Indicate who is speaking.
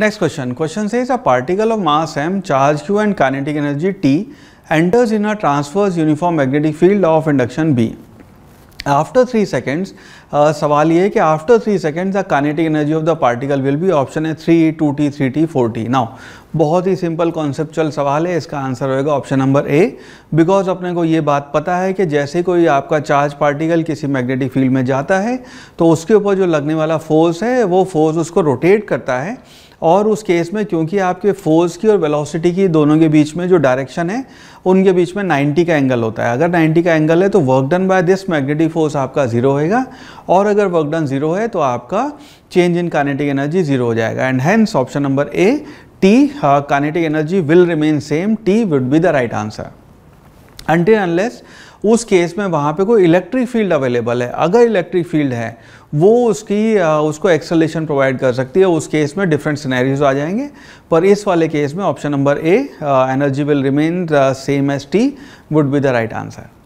Speaker 1: next question question से a particle of mass m charge q and kinetic energy T enters in a transverse uniform magnetic field of induction B after three seconds सवाल ये कि after three seconds the kinetic energy of the particle will be option है three two T three T four T now बहुत ही simple conceptual सवाल है इसका answer होएगा ऑप्शन नंबर ए बिकॉज अपने को ये बात पता है कि जैसे कोई आपका चार्ज पार्टिकल किसी मैग्नेटिक फील्ड में जाता है तो उसके ऊपर जो लगने वाला फोर्स है वो फोर्स उसको रोटेट करता है और उस केस में क्योंकि आपके फोर्स की और वेलोसिटी की दोनों के बीच में जो डायरेक्शन है उनके बीच में 90 का एंगल होता है अगर 90 का एंगल है तो work done by this magnetic force आपका ज़ीरो होएगा और अगर वर्क डन ज़ीरो है तो आपका change in kinetic energy zero हो जाएगा and hence option number A T kinetic energy will remain same T would be the right answer until unless उस केस में वहाँ पे कोई इलेक्ट्रिक फील्ड अवेलेबल है अगर इलेक्ट्रिक फील्ड है वो उसकी उसको एक्सलेशन प्रोवाइड कर सकती है उस केस में डिफरेंट सिनेरियोज आ जाएंगे पर इस वाले केस में option number A energy will remain same as T would be the right answer